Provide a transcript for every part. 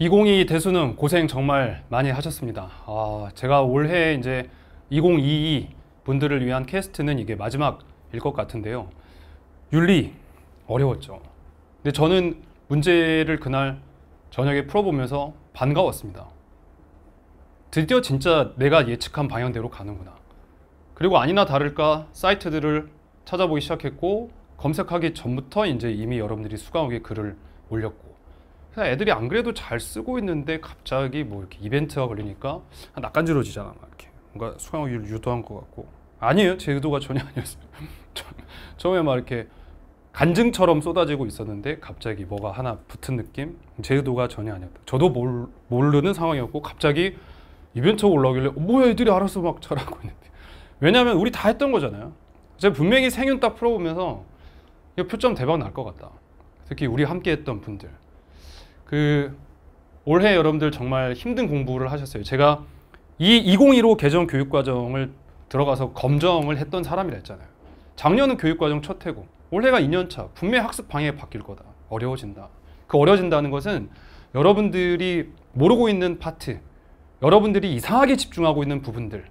2022대수는 고생 정말 많이 하셨습니다. 아, 제가 올해 이제 2022 분들을 위한 캐스트는 이게 마지막일 것 같은데요. 윤리 어려웠죠. 근데 저는 문제를 그날 저녁에 풀어보면서 반가웠습니다. 드디어 진짜 내가 예측한 방향대로 가는구나. 그리고 아니나 다를까 사이트들을 찾아보기 시작했고 검색하기 전부터 이제 이미 여러분들이 수강하게 글을 올렸고 그냥 애들이 안 그래도 잘 쓰고 있는데 갑자기 뭐 이렇게 이벤트가 걸리니까 낯간지러지잖아 막 이렇게 뭔가 수강을 유도한 것 같고 아니에요 제 의도가 전혀 아니었어요 처음에 막 이렇게 간증처럼 쏟아지고 있었는데 갑자기 뭐가 하나 붙은 느낌 제 의도가 전혀 아니었다 저도 몰, 모르는 상황이었고 갑자기 이벤트가 올라오길래 어, 뭐야 애들이 알아서 막 잘하고 있는데 왜냐하면 우리 다 했던 거잖아요 제가 분명히 생윤 딱 풀어보면서 이 표점 대박 날 것 같다 특히 우리 함께 했던 분들 그 올해 여러분들 정말 힘든 공부를 하셨어요. 제가 이 2015 개정 교육과정을 들어가서 검정을 했던 사람이라 했잖아요. 작년은 교육과정 첫 해고 올해가 2년차 분명 학습 방향이 바뀔 거다. 어려워진다. 그 어려워진다는 것은 여러분들이 모르고 있는 파트, 여러분들이 이상하게 집중하고 있는 부분들,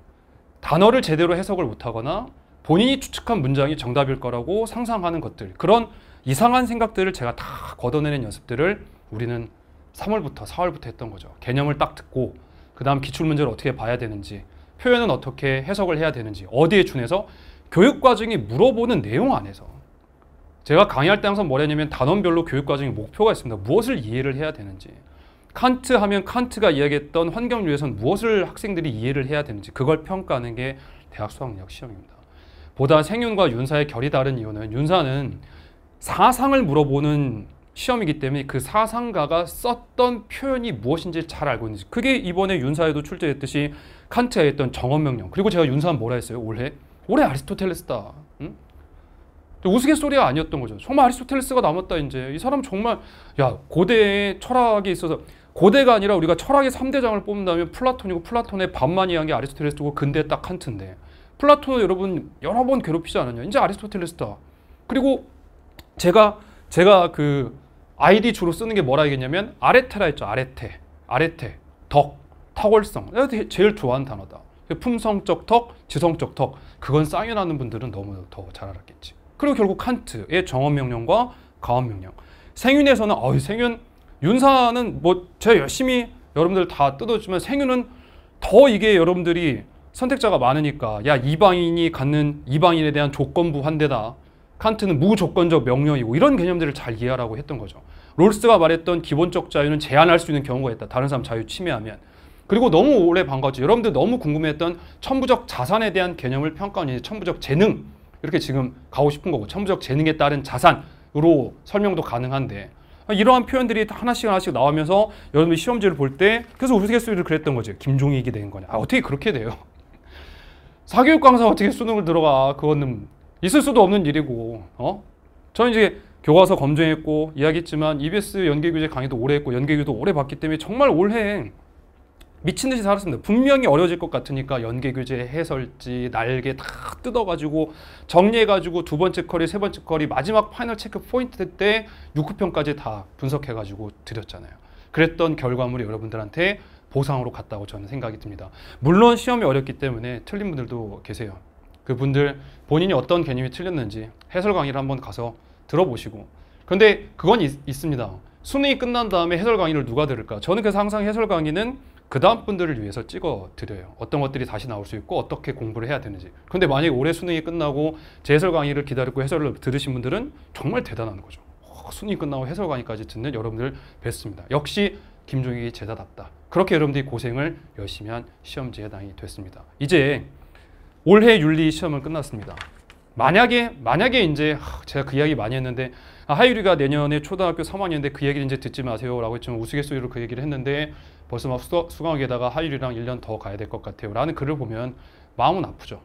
단어를 제대로 해석을 못하거나 본인이 추측한 문장이 정답일 거라고 상상하는 것들, 그런 이상한 생각들을 제가 다 걷어내는 연습들을 우리는 3월부터 4월부터 했던 거죠. 개념을 딱 듣고 그 다음 기출문제를 어떻게 봐야 되는지 표현은 어떻게 해석을 해야 되는지 어디에 준해서 교육과정이 물어보는 내용 안에서 제가 강의할 때 항상 뭐냐면 단원별로 교육과정이 목표가 있습니다. 무엇을 이해를 해야 되는지 칸트 하면 칸트가 이야기했던 환경유에선 무엇을 학생들이 이해를 해야 되는지 그걸 평가하는 게 대학 수학력 시험입니다. 보다 생윤과 윤사의 결이 다른 이유는 윤사는 사상을 물어보는 시험이기 때문에 그 사상가가 썼던 표현이 무엇인지 잘 알고 있는지 그게 이번에 윤사에도 출제했듯이 칸트가 했던 정언명령 그리고 제가 윤사는 뭐라 했어요 올해? 올해 아리스토텔레스다 응? 우스갯소리가 아니었던 거죠 정말 아리스토텔레스가 남았다 이제 이 사람 정말 야 고대의 철학에 있어서 고대가 아니라 우리가 철학의 3대장을 뽑는다면 플라톤이고 플라톤의 반만이 한 게 아리스토텔레스고 근대 딱 칸트인데 플라톤 여러분 여러 번 괴롭히지 않았냐 이제 아리스토텔레스다 그리고 제가 제가 그 아이디 주로 쓰는 게 뭐라 하겠냐면 아레테라 했죠. 아레테, 아레테, 덕, 탁월성. 제일 좋아하는 단어다. 그 품성적 덕, 지성적 덕. 그건 쌍연하는 분들은 너무 더 잘 알았겠지. 그리고 결국 칸트의 정언명령과 가언명령. 생윤에서는 어이 생윤 윤사는 뭐 제가 열심히 여러분들 다 뜯어주지만 생윤은 더 이게 여러분들이 선택자가 많으니까 야 이방인이 갖는 이방인에 대한 조건부 환대다 칸트는 무조건적 명령이고 이런 개념들을 잘 이해하라고 했던 거죠. 롤스가 말했던 기본적 자유는 제한할 수 있는 경우가 있다. 다른 사람 자유 침해하면. 그리고 너무 오래 반가웠죠. 여러분들 너무 궁금했던 천부적 자산에 대한 개념을 평가하는 천부적 재능 이렇게 지금 가고 싶은 거고 천부적 재능에 따른 자산으로 설명도 가능한데 이러한 표현들이 하나씩 하나씩 나오면서 여러분이 시험지를 볼 때 그래서 우스갯소리를 그랬던 거죠. 김종익이 된 거냐. 아 어떻게 그렇게 돼요? 사교육 강사 어떻게 수능을 들어가 그거는 있을 수도 없는 일이고 어? 저는 이제 교과서 검증했고 이야기했지만 EBS 연계규제 강의도 오래 했고 연계규도 오래 봤기 때문에 정말 올해 미친 듯이 살았습니다. 분명히 어려질 것 같으니까 연계규제 해설지 날개 다 뜯어가지고 정리해가지고 두 번째 커리 세 번째 커리 마지막 파이널 체크 포인트 때 6급평까지 다 분석해가지고 드렸잖아요. 그랬던 결과물이 여러분들한테 보상으로 갔다고 저는 생각이 듭니다. 물론 시험이 어렵기 때문에 틀린 분들도 계세요. 그분들 본인이 어떤 개념이 틀렸는지 해설 강의를 한번 가서 들어보시고 근데 그건 있, 습니다 수능이 끝난 다음에 해설 강의를 누가 들을까? 저는 그래서 항상 해설 강의는 그 다음 분들을 위해서 찍어 드려요. 어떤 것들이 다시 나올 수 있고 어떻게 공부를 해야 되는지. 근데 만약에 올해 수능이 끝나고 제 해설 강의를 기다리고 해설을 들으신 분들은 정말 대단한 거죠. 어, 수능이 끝나고 해설 강의까지 듣는 여러분들 뵙습니다 역시 김종익이 제자답다. 그렇게 여러분들이 고생을 열심히 한 시험지의 당이 됐습니다. 이제 올해 윤리 시험은 끝났습니다. 만약에 만약에 이제 제가 그 이야기 많이 했는데 아, 하율이가 내년에 초등학교 3학년인데 그 얘기를 이제 듣지 마세요라고 했지만 우스갯소리로 그 얘기를 했는데 벌써 막 수, 수강하게다가 하율이랑 1년 더 가야 될 것 같아요라는 글을 보면 마음은 아프죠.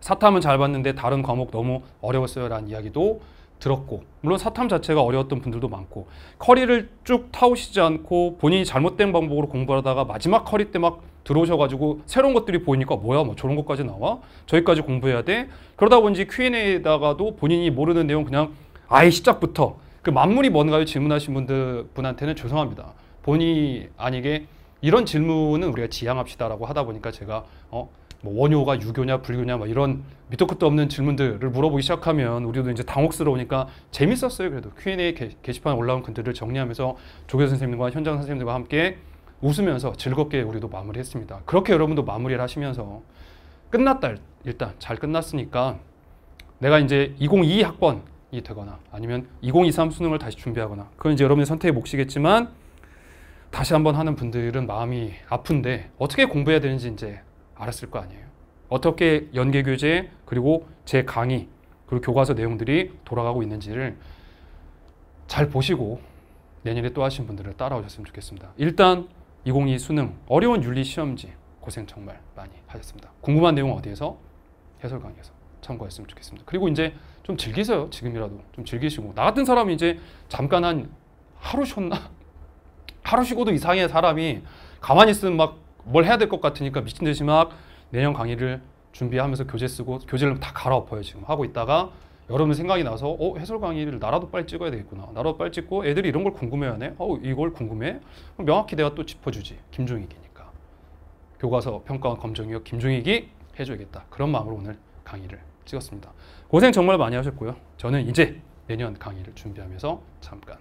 사탐은 잘 봤는데 다른 과목 너무 어려웠어요라는 이야기도 들었고 물론 사탐 자체가 어려웠던 분들도 많고 커리를 쭉 타오시지 않고 본인이 잘못된 방법으로 공부하다가 마지막 커리 때막 들어오셔가지고 새로운 것들이 보이니까 뭐야 뭐 저런 것까지 나와? 저기까지 공부해야 돼? 그러다 보니 Q&A에다가도 본인이 모르는 내용 그냥 아예 시작부터 그 만물이 뭔가요 질문하신 분들 분한테는 죄송합니다. 본의 아니게 이런 질문은 우리가 지양합시다라고 하다 보니까 제가 어 뭐 원효가 유교냐 불교냐 뭐 이런 밑도 끝도 없는 질문들을 물어보기 시작하면 우리도 이제 당혹스러우니까 재밌었어요. 그래도 Q&A 게시판에 올라온 글들을 정리하면서 조교 선생님과 현장 선생님들과 함께 웃으면서 즐겁게 우리도 마무리했습니다. 그렇게 여러분도 마무리를 하시면서 끝났다 일단 잘 끝났으니까 내가 이제 2022 학번이 되거나 아니면 2023 수능을 다시 준비하거나 그건 이제 여러분의 선택의 몫이겠지만 다시 한번 하는 분들은 마음이 아픈데 어떻게 공부해야 되는지 이제 알았을 거 아니에요. 어떻게 연계 교재 그리고 제 강의 그리고 교과서 내용들이 돌아가고 있는지를 잘 보시고 내년에 또 하신 분들을 따라오셨으면 좋겠습니다. 일단 2022 수능 어려운 윤리 시험지 고생 정말 많이 하셨습니다. 궁금한 내용 어디에서? 해설 강의에서 참고했으면 좋겠습니다. 그리고 이제 좀 즐기세요. 지금이라도 좀 즐기시고 나 같은 사람이 이제 잠깐 한 하루 쉬었나? 하루 쉬고도 이상해 사람이 가만히 있으면 막 뭘 해야 될 것 같으니까 미친 듯이 막 내년 강의를 준비하면서 교재 쓰고 교재를 다 갈아엎어요 지금 하고 있다가 여러분 생각이 나서 어 해설 강의를 나라도 빨리 찍어야 되겠구나 나라도 빨리 찍고 애들이 이런 걸 궁금해하네 어 이걸 궁금해 그럼 명확히 내가 또 짚어주지 김종익이니까 교과서 평가원 검정이요 김종익이 해줘야겠다 그런 마음으로 오늘 강의를 찍었습니다 고생 정말 많이 하셨고요 저는 이제 내년 강의를 준비하면서 잠깐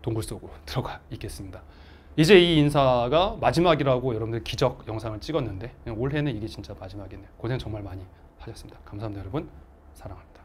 동굴 속으로 들어가 있겠습니다 이제 이 인사가 마지막이라고 여러분들 기적 영상을 찍었는데 올해는 이게 진짜 마지막이네요 고생 정말 많이 하셨습니다 감사합니다 여러분 사랑합니다